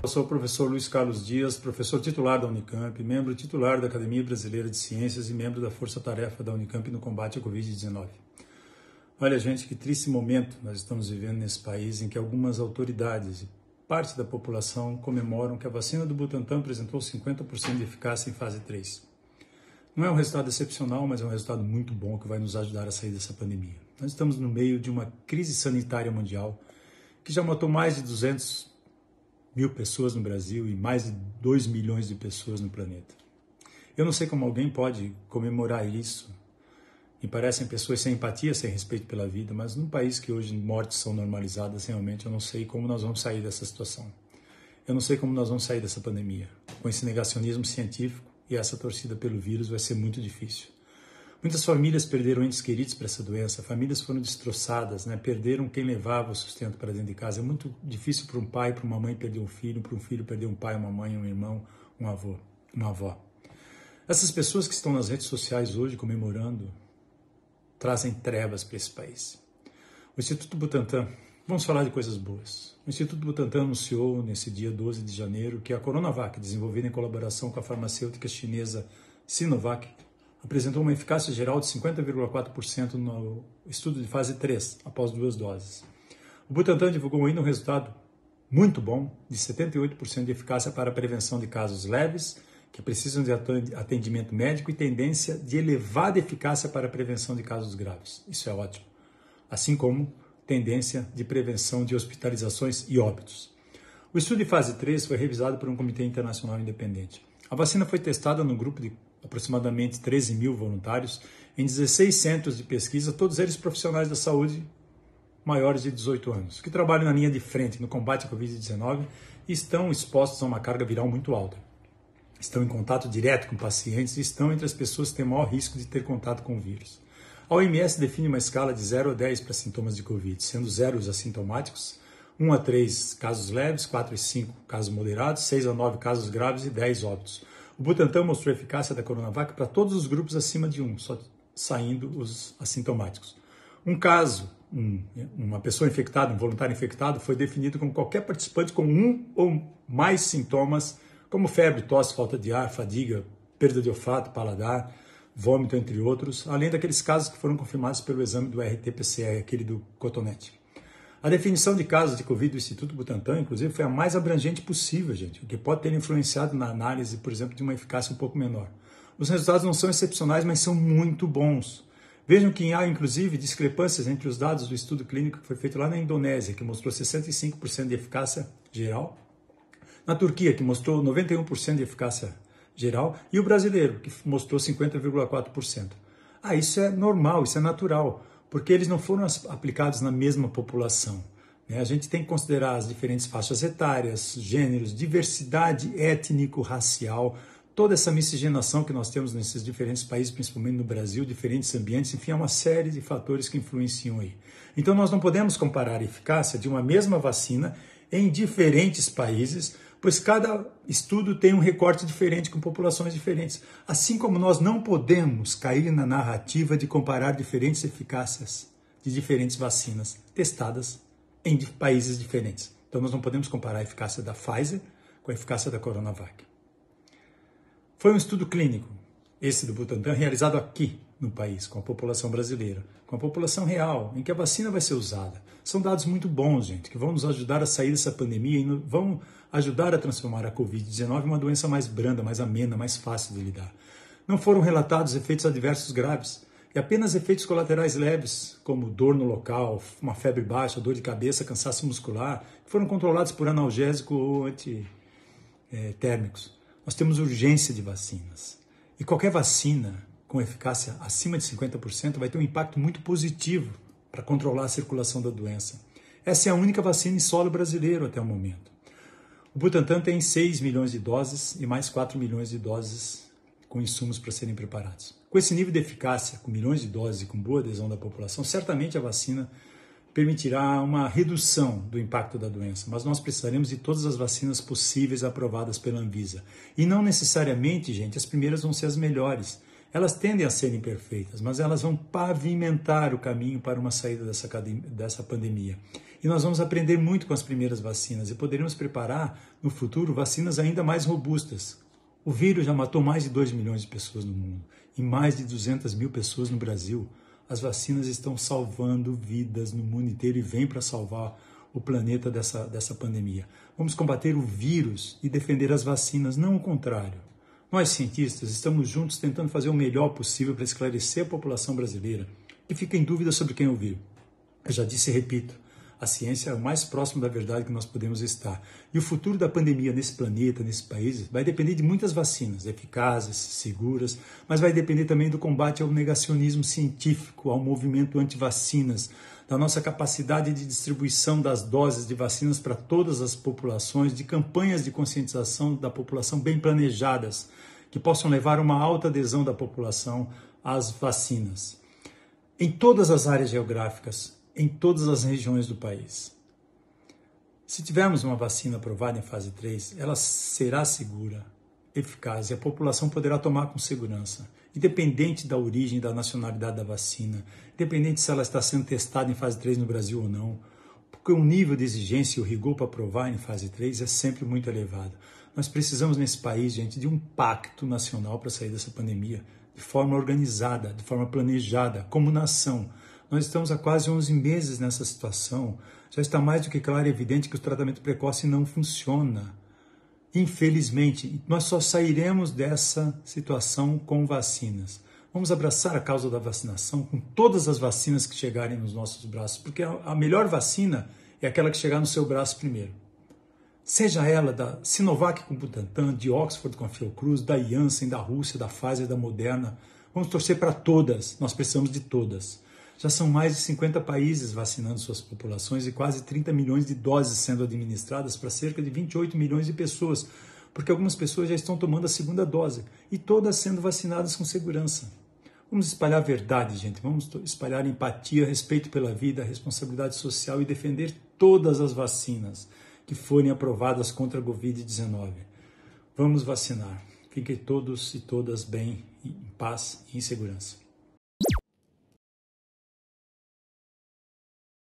Eu sou o professor Luiz Carlos Dias, professor titular da Unicamp, membro titular da Academia Brasileira de Ciências e membro da Força Tarefa da Unicamp no combate à Covid-19. Olha, gente, que triste momento nós estamos vivendo nesse país em que algumas autoridades e parte da população comemoram que a vacina do Butantan apresentou 50% de eficácia em fase 3. Não é um resultado excepcional, mas é um resultado muito bom que vai nos ajudar a sair dessa pandemia. Nós estamos no meio de uma crise sanitária mundial que já matou mais de 200 mil pessoas no Brasil e mais de 2 milhões de pessoas no planeta. Eu não sei como alguém pode comemorar isso. Me parecem pessoas sem empatia, sem respeito pela vida, mas num país que hoje mortes são normalizadas, realmente eu não sei como nós vamos sair dessa situação. Eu não sei como nós vamos sair dessa pandemia. Com esse negacionismo científico e essa torcida pelo vírus vai ser muito difícil. Muitas famílias perderam entes queridos para essa doença, famílias foram destroçadas, né? perderam quem levava o sustento para dentro de casa. É muito difícil para um pai, para uma mãe perder um filho, para um filho perder um pai, uma mãe, um irmão, um avô, uma avó. Essas pessoas que estão nas redes sociais hoje comemorando trazem trevas para esse país. O Instituto Butantan, vamos falar de coisas boas. O Instituto Butantan anunciou nesse dia 12 de janeiro que a Coronavac, desenvolvida em colaboração com a farmacêutica chinesa Sinovac, apresentou uma eficácia geral de 50,4% no estudo de fase 3, após duas doses. O Butantan divulgou ainda um resultado muito bom de 78% de eficácia para a prevenção de casos leves, que precisam de atendimento médico e tendência de elevada eficácia para a prevenção de casos graves. Isso é ótimo. Assim como tendência de prevenção de hospitalizações e óbitos. O estudo de fase 3 foi revisado por um comitê internacional independente. A vacina foi testada no grupo de aproximadamente 13 mil voluntários, em 16 centros de pesquisa, todos eles profissionais da saúde maiores de 18 anos, que trabalham na linha de frente no combate à Covid-19 e estão expostos a uma carga viral muito alta. Estão em contato direto com pacientes e estão entre as pessoas que têm maior risco de ter contato com o vírus. A OMS define uma escala de 0 a 10 para sintomas de Covid, sendo 0 os assintomáticos, 1 a 3 casos leves, 4 e 5 casos moderados, 6 a 9 casos graves e 10 óbitos. O Butantan mostrou a eficácia da Coronavac para todos os grupos acima de um, só saindo os assintomáticos. Um caso, um, uma pessoa infectada, um voluntário infectado, foi definido como qualquer participante com um ou mais sintomas, como febre, tosse, falta de ar, fadiga, perda de olfato, paladar, vômito, entre outros, além daqueles casos que foram confirmados pelo exame do RT-PCR, aquele do cotonete. A definição de casos de Covid do Instituto Butantan, inclusive, foi a mais abrangente possível, gente, o que pode ter influenciado na análise, por exemplo, de uma eficácia um pouco menor. Os resultados não são excepcionais, mas são muito bons. Vejam que há, inclusive, discrepâncias entre os dados do estudo clínico que foi feito lá na Indonésia, que mostrou 65% de eficácia geral, na Turquia, que mostrou 91% de eficácia geral, e o brasileiro, que mostrou 50,4%. Ah, isso é normal, isso é natural porque eles não foram aplicados na mesma população. Né? A gente tem que considerar as diferentes faixas etárias, gêneros, diversidade étnico-racial, toda essa miscigenação que nós temos nesses diferentes países, principalmente no Brasil, diferentes ambientes, enfim, há uma série de fatores que influenciam aí. Então nós não podemos comparar a eficácia de uma mesma vacina em diferentes países pois cada estudo tem um recorte diferente com populações diferentes, assim como nós não podemos cair na narrativa de comparar diferentes eficácias de diferentes vacinas testadas em países diferentes. Então nós não podemos comparar a eficácia da Pfizer com a eficácia da Coronavac. Foi um estudo clínico, esse do Butantan, realizado aqui no país, com a população brasileira, com a população real, em que a vacina vai ser usada. São dados muito bons, gente, que vão nos ajudar a sair dessa pandemia e vão ajudar a transformar a Covid-19 em uma doença mais branda, mais amena, mais fácil de lidar. Não foram relatados efeitos adversos graves e apenas efeitos colaterais leves, como dor no local, uma febre baixa, dor de cabeça, cansaço muscular, foram controlados por analgésico ou antitérmicos. Nós temos urgência de vacinas. E qualquer vacina com eficácia acima de 50% vai ter um impacto muito positivo para controlar a circulação da doença. Essa é a única vacina em solo brasileiro até o momento. O Butantan tem 6 milhões de doses e mais 4 milhões de doses com insumos para serem preparados. Com esse nível de eficácia, com milhões de doses e com boa adesão da população, certamente a vacina permitirá uma redução do impacto da doença, mas nós precisaremos de todas as vacinas possíveis aprovadas pela Anvisa. E não necessariamente, gente, as primeiras vão ser as melhores. Elas tendem a ser imperfeitas, mas elas vão pavimentar o caminho para uma saída dessa, dessa pandemia e nós vamos aprender muito com as primeiras vacinas e poderemos preparar no futuro vacinas ainda mais robustas. O vírus já matou mais de 2 milhões de pessoas no mundo e mais de 200 mil pessoas no Brasil. As vacinas estão salvando vidas no mundo inteiro e vêm para salvar o planeta dessa, dessa pandemia. Vamos combater o vírus e defender as vacinas, não o contrário. Nós, cientistas, estamos juntos tentando fazer o melhor possível para esclarecer a população brasileira que fica em dúvida sobre quem ouvir. Eu já disse e repito: a ciência é o mais próximo da verdade que nós podemos estar. E o futuro da pandemia nesse planeta, nesse país, vai depender de muitas vacinas, eficazes, seguras, mas vai depender também do combate ao negacionismo científico, ao movimento anti-vacinas, da nossa capacidade de distribuição das doses de vacinas para todas as populações, de campanhas de conscientização da população bem planejadas, que possam levar uma alta adesão da população às vacinas. Em todas as áreas geográficas, em todas as regiões do país. Se tivermos uma vacina aprovada em fase 3, ela será segura, eficaz e a população poderá tomar com segurança, independente da origem da nacionalidade da vacina, independente se ela está sendo testada em fase 3 no Brasil ou não, porque o nível de exigência e o rigor para aprovar em fase 3 é sempre muito elevado. Nós precisamos nesse país, gente, de um pacto nacional para sair dessa pandemia, de forma organizada, de forma planejada, como nação. Nós estamos há quase 11 meses nessa situação. Já está mais do que claro e evidente que o tratamento precoce não funciona. Infelizmente, nós só sairemos dessa situação com vacinas. Vamos abraçar a causa da vacinação com todas as vacinas que chegarem nos nossos braços, porque a melhor vacina é aquela que chegar no seu braço primeiro. Seja ela da Sinovac com Butantan, de Oxford com a Fiocruz, da Janssen, da Rússia, da Pfizer, da Moderna. Vamos torcer para todas, nós precisamos de todas. Já são mais de 50 países vacinando suas populações e quase 30 milhões de doses sendo administradas para cerca de 28 milhões de pessoas, porque algumas pessoas já estão tomando a segunda dose e todas sendo vacinadas com segurança. Vamos espalhar verdade, gente. Vamos espalhar empatia, respeito pela vida, responsabilidade social e defender todas as vacinas que forem aprovadas contra a Covid-19. Vamos vacinar. Fiquem todos e todas bem, em paz e em segurança.